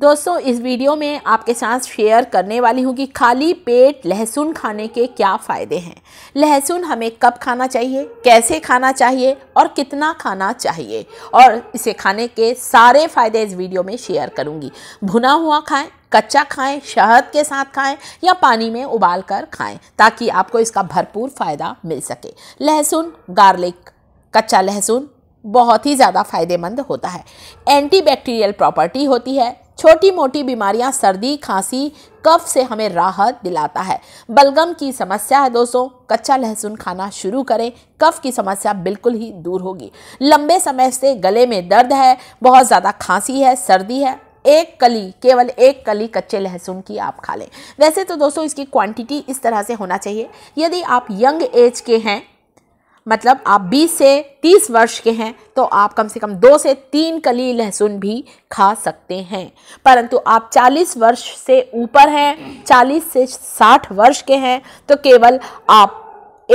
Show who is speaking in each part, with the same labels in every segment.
Speaker 1: दोस्तों इस वीडियो में आपके साथ शेयर करने वाली हूँ कि खाली पेट लहसुन खाने के क्या फ़ायदे हैं लहसुन हमें कब खाना चाहिए कैसे खाना चाहिए और कितना खाना चाहिए और इसे खाने के सारे फ़ायदे इस वीडियो में शेयर करूँगी भुना हुआ खाएं कच्चा खाएं शहद के साथ खाएं या पानी में उबाल कर खाएँ ताकि आपको इसका भरपूर फ़ायदा मिल सके लहसुन गार्लिक कच्चा लहसुन बहुत ही ज़्यादा फ़ायदेमंद होता है एंटीबैक्टीरियल प्रॉपर्टी होती है छोटी मोटी बीमारियां सर्दी खांसी कफ से हमें राहत दिलाता है बलगम की समस्या है दोस्तों कच्चा लहसुन खाना शुरू करें कफ की समस्या बिल्कुल ही दूर होगी लंबे समय से गले में दर्द है बहुत ज़्यादा खांसी है सर्दी है एक कली केवल एक कली कच्चे लहसुन की आप खा लें वैसे तो दोस्तों इसकी क्वांटिटी इस तरह से होना चाहिए यदि आप यंग एज के हैं मतलब आप 20 से 30 वर्ष के हैं तो आप कम से कम दो से तीन कली लहसुन भी खा सकते हैं परंतु आप 40 वर्ष से ऊपर हैं 40 से 60 वर्ष के हैं तो केवल आप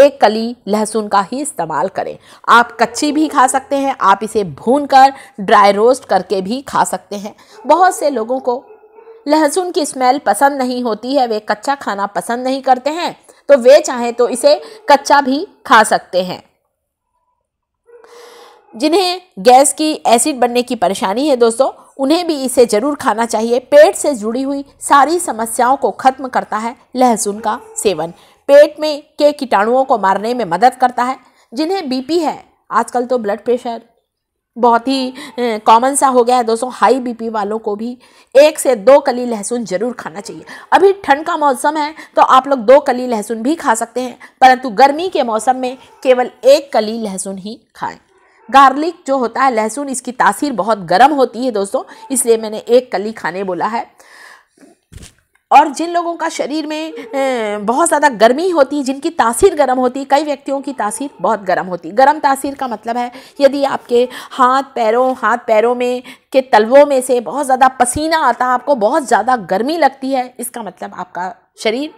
Speaker 1: एक कली लहसुन का ही इस्तेमाल करें आप कच्ची भी खा सकते हैं आप इसे भून कर ड्राई रोस्ट करके भी खा सकते हैं बहुत से लोगों को लहसुन की स्मेल पसंद नहीं होती है वे कच्चा खाना पसंद नहीं करते हैं तो वे चाहें तो इसे कच्चा भी खा सकते हैं जिन्हें गैस की एसिड बनने की परेशानी है दोस्तों उन्हें भी इसे ज़रूर खाना चाहिए पेट से जुड़ी हुई सारी समस्याओं को खत्म करता है लहसुन का सेवन पेट में के कीटाणुओं को मारने में मदद करता है जिन्हें बीपी है आजकल तो ब्लड प्रेशर बहुत ही कॉमन सा हो गया है दोस्तों हाई बीपी वालों को भी एक से दो कली लहसुन जरूर खाना चाहिए अभी ठंड का मौसम है तो आप लोग दो कली लहसुन भी खा सकते हैं परंतु गर्मी के मौसम में केवल एक कली लहसुन ही खाएं गार्लिक जो होता है लहसुन इसकी तासीर बहुत गर्म होती है दोस्तों इसलिए मैंने एक कली खाने बोला है और जिन लोगों का शरीर में बहुत ज़्यादा गर्मी होती है जिनकी तासीर गर्म होती है कई व्यक्तियों की तासीर बहुत गर्म होती है गर्म तासीर का मतलब है यदि आपके हाथ पैरों हाथ पैरों में के तलवों में से बहुत ज़्यादा पसीना आता है आपको बहुत ज़्यादा गर्मी लगती है इसका मतलब आपका शरीर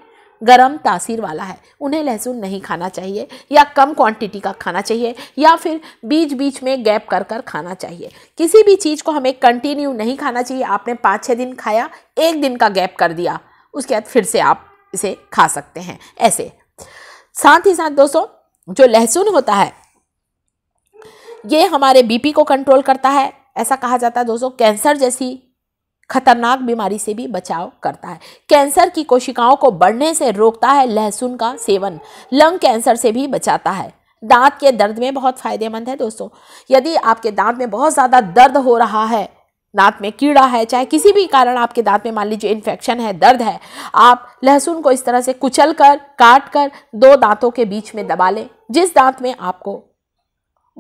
Speaker 1: गर्म तासीर वाला है उन्हें लहसुन नहीं खाना चाहिए या कम क्वांटिटी का खाना चाहिए या फिर बीच बीच में गैप कर कर खाना चाहिए किसी भी चीज़ को हमें कंटिन्यू नहीं खाना चाहिए आपने पाँच छः दिन खाया एक दिन का गैप कर दिया उसके बाद फिर से आप इसे खा सकते हैं ऐसे साथ ही साथ दोस्तों जो लहसुन होता है ये हमारे बीपी को कंट्रोल करता है ऐसा कहा जाता है दोस्तों कैंसर जैसी खतरनाक बीमारी से भी बचाव करता है कैंसर की कोशिकाओं को बढ़ने से रोकता है लहसुन का सेवन लंग कैंसर से भी बचाता है दांत के दर्द में बहुत फायदेमंद है दोस्तों यदि आपके दांत में बहुत ज़्यादा दर्द हो रहा है दांत में कीड़ा है चाहे किसी भी कारण आपके दांत में मान लीजिए इन्फेक्शन है दर्द है आप लहसुन को इस तरह से कुचल कर काट कर दो दांतों के बीच में दबा लें जिस दांत में आपको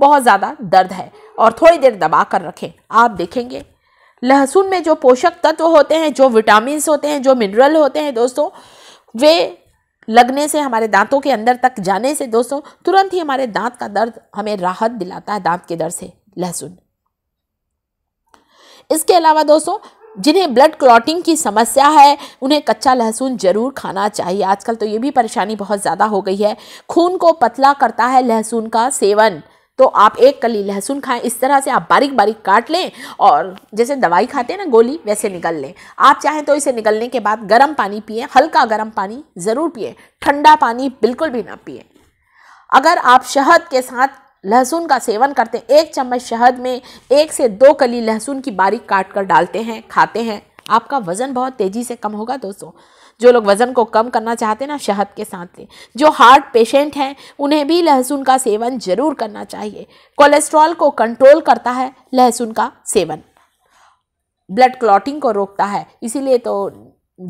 Speaker 1: बहुत ज़्यादा दर्द है और थोड़ी देर दबा कर रखें आप देखेंगे लहसुन में जो पोषक तत्व होते हैं जो विटामिन होते हैं जो मिनरल होते हैं दोस्तों वे लगने से हमारे दांतों के अंदर तक जाने से दोस्तों तुरंत ही हमारे दांत का दर्द हमें राहत दिलाता है दांत के दर्द से लहसुन इसके अलावा दोस्तों जिन्हें ब्लड क्लॉटिंग की समस्या है उन्हें कच्चा लहसुन जरूर खाना चाहिए आजकल तो ये भी परेशानी बहुत ज़्यादा हो गई है खून को पतला करता है लहसुन का सेवन तो आप एक कली लहसुन खाएं इस तरह से आप बारीक बारीक काट लें और जैसे दवाई खाते हैं ना गोली वैसे निकल लें आप चाहें तो इसे निकलने के बाद गर्म पानी पिए हल्का गर्म पानी ज़रूर पिए ठंडा पानी बिल्कुल भी ना पिए अगर आप शहद के साथ लहसुन का सेवन करते हैं एक चम्मच शहद में एक से दो कली लहसुन की बारीक काट कर डालते हैं खाते हैं आपका वज़न बहुत तेज़ी से कम होगा दोस्तों जो लोग वज़न को कम करना चाहते हैं ना शहद के साथ लें जो हार्ट पेशेंट हैं उन्हें भी लहसुन का सेवन ज़रूर करना चाहिए कोलेस्ट्रॉल को कंट्रोल करता है लहसुन का सेवन ब्लड क्लॉटिंग को रोकता है इसीलिए तो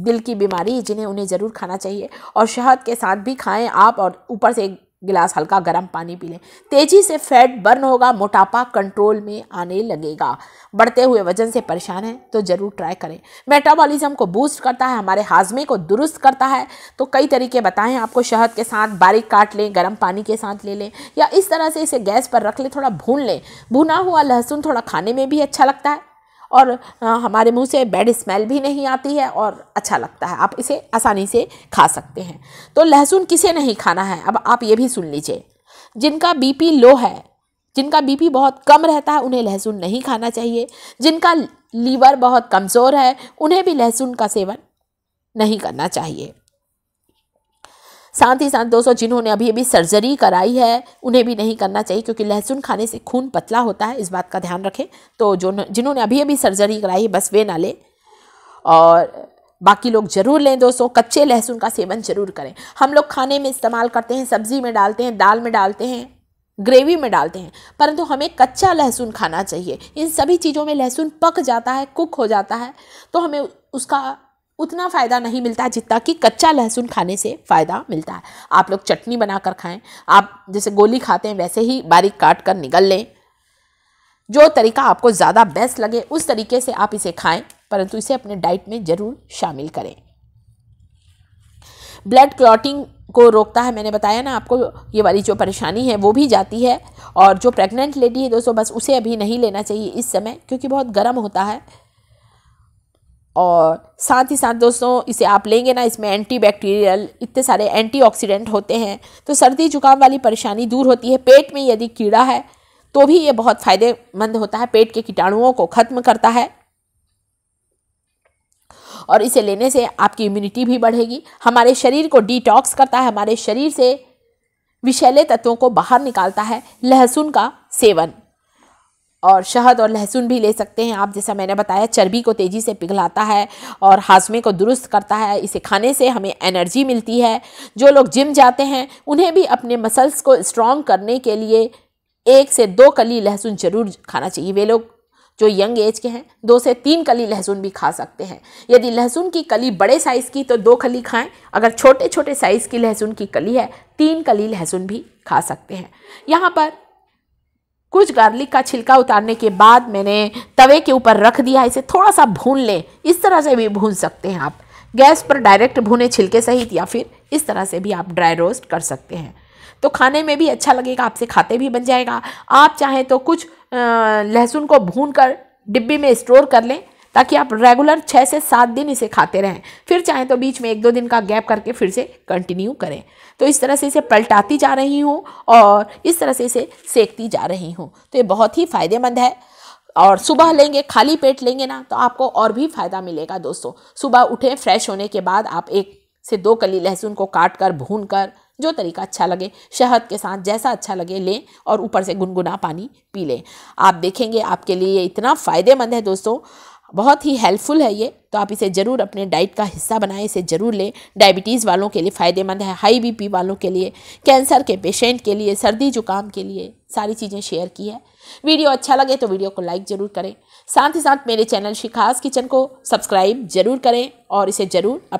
Speaker 1: दिल की बीमारी जिन्हें उन्हें ज़रूर खाना चाहिए और शहद के साथ भी खाएं आप और ऊपर से गिलास हल्का गर्म पानी पी लें तेज़ी से फैट बर्न होगा मोटापा कंट्रोल में आने लगेगा बढ़ते हुए वजन से परेशान हैं तो ज़रूर ट्राई करें मेटाबॉलिज्म को बूस्ट करता है हमारे हाजमे को दुरुस्त करता है तो कई तरीके बताएं आपको शहद के साथ बारीक काट लें गर्म पानी के साथ ले लें या इस तरह से इसे गैस पर रख लें थोड़ा भून लें भुना हुआ लहसुन थोड़ा खाने में भी अच्छा लगता है और हमारे मुंह से बैड स्मेल भी नहीं आती है और अच्छा लगता है आप इसे आसानी से खा सकते हैं तो लहसुन किसे नहीं खाना है अब आप ये भी सुन लीजिए जिनका बीपी लो है जिनका बीपी बहुत कम रहता है उन्हें लहसुन नहीं खाना चाहिए जिनका लीवर बहुत कमज़ोर है उन्हें भी लहसुन का सेवन नहीं करना चाहिए साथ ही साथ दोस्तों जिन्होंने अभी अभी सर्जरी कराई है उन्हें भी नहीं करना चाहिए क्योंकि लहसुन खाने से खून पतला होता है इस बात का ध्यान रखें तो जो जिन्होंने अभी अभी सर्जरी कराई है बस वे ना लें और बाकी लोग जरूर लें दोस्तों कच्चे लहसुन का सेवन जरूर करें हम लोग खाने में इस्तेमाल करते हैं सब्जी में डालते हैं दाल में डालते हैं ग्रेवी में डालते हैं परंतु हमें कच्चा लहसुन खाना चाहिए इन सभी चीज़ों में लहसुन पक जाता है कुक हो जाता है तो हमें उसका उतना फ़ायदा नहीं मिलता है जितना कि कच्चा लहसुन खाने से फ़ायदा मिलता है आप लोग चटनी बनाकर खाएं आप जैसे गोली खाते हैं वैसे ही बारीक काट कर निगल लें जो तरीका आपको ज़्यादा बेस्ट लगे उस तरीके से आप इसे खाएं परंतु इसे अपने डाइट में ज़रूर शामिल करें ब्लड क्लॉटिंग को रोकता है मैंने बताया ना आपको ये वाली जो परेशानी है वो भी जाती है और जो प्रेग्नेंट लेडी है दोस्तों बस उसे अभी नहीं लेना चाहिए इस समय क्योंकि बहुत गर्म होता है और साथ ही साथ दोस्तों इसे आप लेंगे ना इसमें एंटीबैक्टीरियल इतने सारे एंटीऑक्सीडेंट होते हैं तो सर्दी जुकाम वाली परेशानी दूर होती है पेट में यदि कीड़ा है तो भी ये बहुत फ़ायदेमंद होता है पेट के कीटाणुओं को ख़त्म करता है और इसे लेने से आपकी इम्यूनिटी भी बढ़ेगी हमारे शरीर को डिटॉक्स करता है हमारे शरीर से विषैले तत्वों को बाहर निकालता है लहसुन का सेवन और शहद और लहसुन भी ले सकते हैं आप जैसा मैंने बताया चर्बी को तेज़ी से पिघलाता है और हाजमे को दुरुस्त करता है इसे खाने से हमें एनर्जी मिलती है जो लोग जिम जाते हैं उन्हें भी अपने मसल्स को स्ट्रॉन्ग करने के लिए एक से दो कली लहसुन जरूर खाना चाहिए वे लोग जो यंग एज के हैं दो से तीन कली लहसुन भी खा सकते हैं यदि लहसुन की कली बड़े साइज़ की तो दो कली खाएं अगर छोटे छोटे साइज़ की लहसुन की कली है तीन कली लहसुन भी खा सकते हैं यहाँ पर कुछ गार्लिक का छिलका उतारने के बाद मैंने तवे के ऊपर रख दिया इसे थोड़ा सा भून लें इस तरह से भी भून सकते हैं आप गैस पर डायरेक्ट भुने छिलके सहित या फिर इस तरह से भी आप ड्राई रोस्ट कर सकते हैं तो खाने में भी अच्छा लगेगा आपसे खाते भी बन जाएगा आप चाहें तो कुछ लहसुन को भून कर डिब्बी में स्टोर कर लें ताकि आप रेगुलर छः से सात दिन इसे खाते रहें फिर चाहें तो बीच में एक दो दिन का गैप करके फिर से कंटिन्यू करें तो इस तरह से इसे पलटाती जा रही हूँ और इस तरह से इसे सेकती जा रही हूँ तो ये बहुत ही फ़ायदेमंद है और सुबह लेंगे खाली पेट लेंगे ना तो आपको और भी फ़ायदा मिलेगा दोस्तों सुबह उठें फ्रेश होने के बाद आप एक से दो कली लहसुन को काट कर भून कर जो तरीका अच्छा लगे शहद के साथ जैसा अच्छा लगे लें और ऊपर से गुनगुना पानी पी लें आप देखेंगे आपके लिए ये इतना फ़ायदेमंद है दोस्तों बहुत ही हेल्पफुल है ये तो आप इसे ज़रूर अपने डाइट का हिस्सा बनाएं इसे ज़रूर लें डायबिटीज़ वालों के लिए फ़ायदेमंद है हाई बीपी वालों के लिए कैंसर के पेशेंट के लिए सर्दी जुकाम के लिए सारी चीज़ें शेयर की है वीडियो अच्छा लगे तो वीडियो को लाइक ज़रूर करें साथ ही साथ मेरे चैनल शिखास किचन को सब्सक्राइब ज़रूर करें और इसे ज़रूर